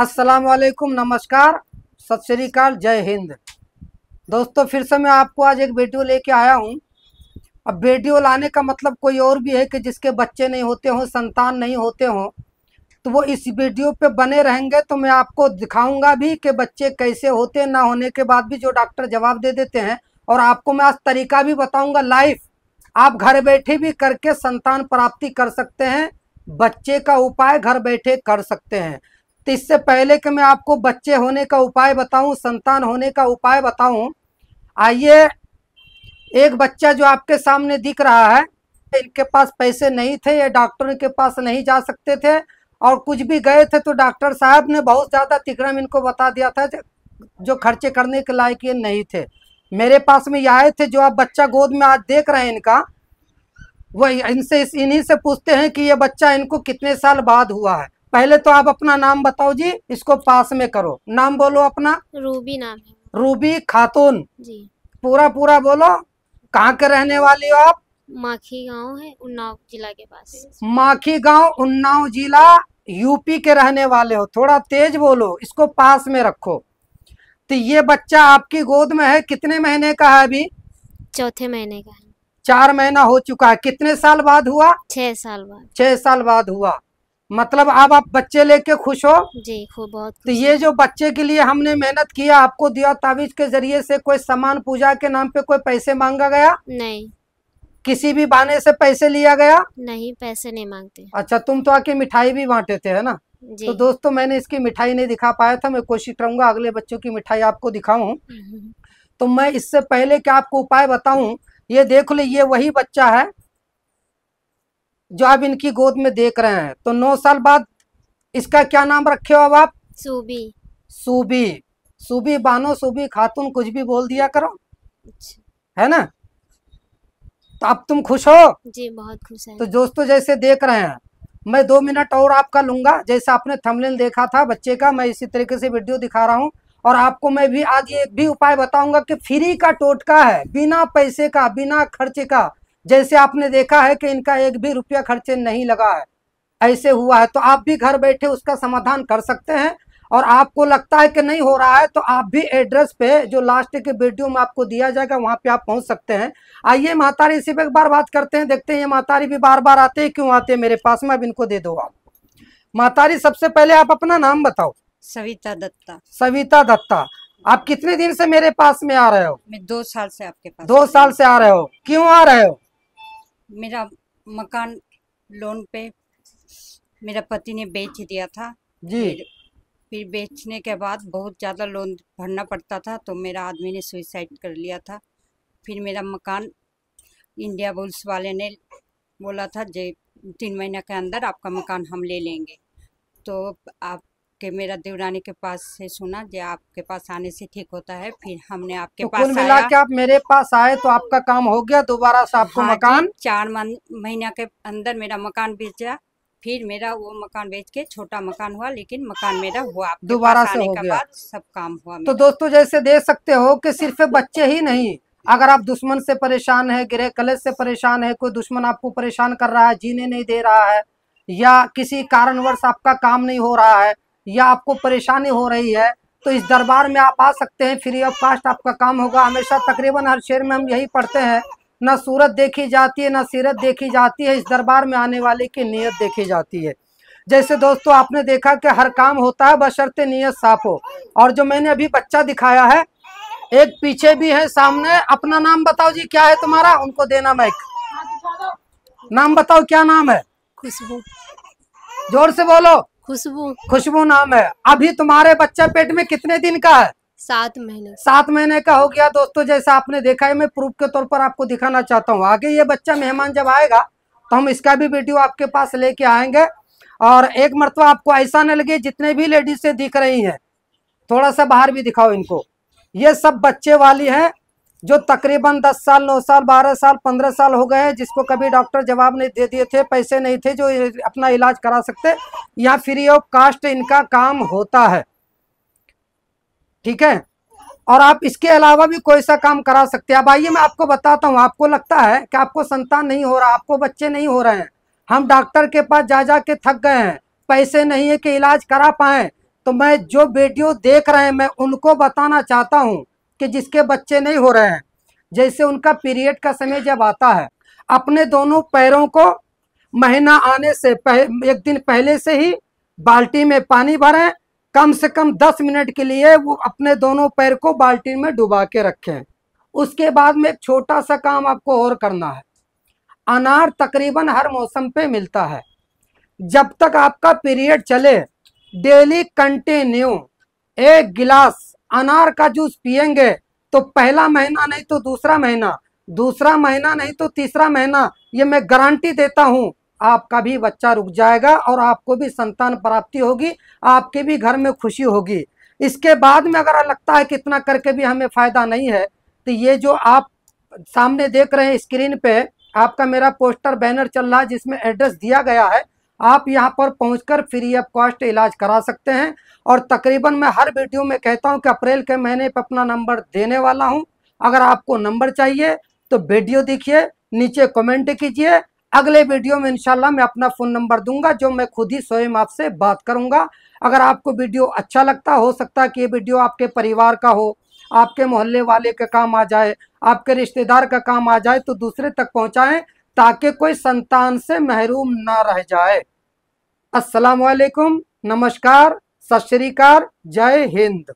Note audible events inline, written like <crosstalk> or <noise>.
अस्सलाम वालेकुम नमस्कार सत श्रीकाल जय हिंद दोस्तों फिर से मैं आपको आज एक वीडियो लेके आया हूँ अब वीडियो लाने का मतलब कोई और भी है कि जिसके बच्चे नहीं होते हों संतान नहीं होते हों तो वो इस वीडियो पे बने रहेंगे तो मैं आपको दिखाऊंगा भी कि बच्चे कैसे होते ना होने के बाद भी जो डॉक्टर जवाब दे देते हैं और आपको मैं आज तरीका भी बताऊँगा लाइफ आप घर बैठे भी करके संतान प्राप्ति कर सकते हैं बच्चे का उपाय घर बैठे कर सकते हैं तो इससे पहले कि मैं आपको बच्चे होने का उपाय बताऊं संतान होने का उपाय बताऊं आइए एक बच्चा जो आपके सामने दिख रहा है इनके पास पैसे नहीं थे या डॉक्टर के पास नहीं जा सकते थे और कुछ भी गए थे तो डॉक्टर साहब ने बहुत ज़्यादा तिक्रम इनको बता दिया था जो खर्चे करने के लायक ये नहीं थे मेरे पास में ये आए थे जो आप बच्चा गोद में आज देख रहे हैं इनका वही इनसे इन्हीं से पूछते हैं कि ये बच्चा इनको कितने साल बाद हुआ है पहले तो आप अपना नाम बताओ जी इसको पास में करो नाम बोलो अपना रूबी नाम है रूबी खातून जी पूरा पूरा बोलो कहाँ के रहने वाले हो आप माखी गांव है उन्नाव जिला के पास माखी गांव उन्नाव जिला यूपी के रहने वाले हो थोड़ा तेज बोलो इसको पास में रखो तो ये बच्चा आपकी गोद में है कितने महीने का है अभी चौथे महीने का है चार महीना हो चुका है कितने साल बाद हुआ छह साल बाद छह साल बाद हुआ मतलब आप आप बच्चे लेके खुश हो जी खूब बहुत तो ये जो बच्चे के लिए हमने मेहनत किया आपको दिया तावीज के जरिए से कोई सामान पूजा के नाम पे कोई पैसे मांगा गया नहीं किसी भी बहाने से पैसे लिया गया नहीं पैसे नहीं मांगते अच्छा तुम तो आके मिठाई भी बांटे थे है ना तो दोस्तों मैंने इसकी मिठाई नहीं दिखा पाया था मैं कोशिश करूंगा अगले बच्चों की मिठाई आपको दिखाऊ <laughs> तो मैं इससे पहले क्या आपको उपाय बताऊ ये देख लो ये वही बच्चा है जो आप इनकी गोद में देख रहे हैं तो नौ साल बाद इसका क्या नाम रखे हो अब आप सूबी सूबी सूबी बानो सूबी खातून कुछ भी बोल दिया करो अच्छा। है ना तो अब तुम खुश हो जी बहुत खुश है तो दोस्तों जैसे देख रहे हैं मैं दो मिनट और आपका लूंगा जैसे आपने थंबनेल देखा था बच्चे का मैं इसी तरीके से वीडियो दिखा रहा हूँ और आपको मैं भी आज एक भी उपाय बताऊंगा कि फ्री का टोटका है बिना पैसे का बिना खर्चे का जैसे आपने देखा है कि इनका एक भी रुपया खर्चे नहीं लगा है ऐसे हुआ है तो आप भी घर बैठे उसका समाधान कर सकते हैं और आपको लगता है कि नहीं हो रहा है तो आप भी एड्रेस पे जो लास्ट के वीडियो में आपको दिया जाएगा वहाँ पे आप पहुँच सकते हैं आइए महतारी इसी पे एक बार बात करते हैं देखते हैं ये मातारी भी बार बार आते हैं क्यों आते हैं मेरे पास में अब इनको दे दो आप महतारी सबसे पहले आप अपना नाम बताओ सविता दत्ता सविता दत्ता आप कितने दिन से मेरे पास में आ रहे हो मैं दो साल से आपके पास दो साल से आ रहे हो क्यों आ रहे हो मेरा मकान लोन पे मेरा पति ने बेच दिया था जी फिर, फिर बेचने के बाद बहुत ज़्यादा लोन भरना पड़ता था तो मेरा आदमी ने सुइसाइड कर लिया था फिर मेरा मकान इंडिया बुल्स वाले ने बोला था जे तीन महीना के अंदर आपका मकान हम ले लेंगे तो आप आपके मेरा देवरानी के पास से सुना जो आपके पास आने से ठीक होता है फिर हमने आपके तो पास मिला के आप मेरे पास आए तो आपका काम हो गया दोबारा से आपको हाँ मकान चार महीना के अंदर मेरा मकान बेचा फिर मेरा वो मकान बेच के छोटा मकान हुआ लेकिन मकान मेरा हुआ दोबारा से हो गया सब काम हुआ तो दोस्तों जैसे देख सकते हो कि सिर्फ <laughs> बच्चे ही नहीं अगर आप दुश्मन से परेशान है गृह कलेश से परेशान है कोई दुश्मन आपको परेशान कर रहा है जीने नहीं दे रहा है या किसी कारणवश आपका काम नहीं हो रहा है या आपको परेशानी हो रही है तो इस दरबार में आप आ सकते हैं फ्री ऑफ कास्ट आपका काम होगा हमेशा तकरीबन हर शेर में हम यही पढ़ते हैं ना सूरत देखी जाती है ना सीरत देखी जाती है इस दरबार में आने वाले की नीयत देखी जाती है जैसे दोस्तों आपने देखा कि हर काम होता है बशर्ते नीयत साफ हो और जो मैंने अभी बच्चा दिखाया है एक पीछे भी है सामने अपना नाम बताओ जी क्या है तुम्हारा उनको देना माइक नाम बताओ क्या नाम है खुशबू जोर से बोलो खुशबू खुशबू नाम है अभी तुम्हारे बच्चा पेट में कितने दिन का है सात महीने सात महीने का हो गया दोस्तों जैसा आपने देखा है मैं प्रूफ के तौर पर आपको दिखाना चाहता हूँ आगे ये बच्चा मेहमान जब आएगा तो हम इसका भी वीडियो आपके पास लेके आएंगे और एक मरतबा आपको ऐसा न लगे जितने भी लेडीज से दिख रही है थोड़ा सा बाहर भी दिखाओ इनको ये सब बच्चे वाली हैं जो तकरीबन 10 साल 9 साल 12 साल 15 साल हो गए हैं जिसको कभी डॉक्टर जवाब नहीं दे दिए थे पैसे नहीं थे जो अपना इलाज करा सकते यहाँ फ्री ऑफ कास्ट इनका काम होता है ठीक है और आप इसके अलावा भी कोई सा काम करा सकते हैं अब आइए मैं आपको बताता हूँ आपको लगता है कि आपको संतान नहीं हो रहा आपको बच्चे नहीं हो रहे हैं हम डॉक्टर के पास जा जा के थक गए हैं पैसे नहीं है कि इलाज करा पाए तो मैं जो बेटियों देख रहे हैं मैं उनको बताना चाहता हूँ कि जिसके बच्चे नहीं हो रहे हैं जैसे उनका पीरियड का समय जब आता है अपने दोनों पैरों को महीना आने से पह, एक दिन पहले से ही बाल्टी में पानी भरें कम से कम दस मिनट के लिए वो अपने दोनों पैर को बाल्टी में डुबा के रखें उसके बाद में एक छोटा सा काम आपको और करना है अनार तकरीबन हर मौसम पे मिलता है जब तक आपका पीरियड चले डेली कंटिन्यू एक गिलास अनार का जूस पियेंगे तो पहला महीना नहीं तो दूसरा महीना दूसरा महीना नहीं तो तीसरा महीना ये मैं गारंटी देता हूँ आपका भी बच्चा रुक जाएगा और आपको भी संतान प्राप्ति होगी आपके भी घर में खुशी होगी इसके बाद में अगर लगता है कि इतना करके भी हमें फ़ायदा नहीं है तो ये जो आप सामने देख रहे हैं स्क्रीन पे आपका मेरा पोस्टर बैनर चल रहा है जिसमें एड्रेस दिया गया है आप यहाँ पर पहुंचकर फ्री ऑफ कॉस्ट इलाज करा सकते हैं और तकरीबन मैं हर वीडियो में कहता हूँ कि अप्रैल के महीने पर अपना नंबर देने वाला हूँ अगर आपको नंबर चाहिए तो वीडियो देखिए नीचे कमेंट कीजिए अगले वीडियो में इंशाल्लाह मैं अपना फ़ोन नंबर दूंगा जो मैं खुद ही स्वयं आपसे बात करूंगा अगर आपको वीडियो अच्छा लगता हो सकता है कि ये वीडियो आपके परिवार का हो आपके मोहल्ले वाले का काम आ जाए आपके रिश्तेदार का काम आ जाए तो दूसरे तक पहुंचाएं ताकि कोई संतान से महरूम ना रह जाए असलकुम नमस्कार सत श्रीकाल जय हिंद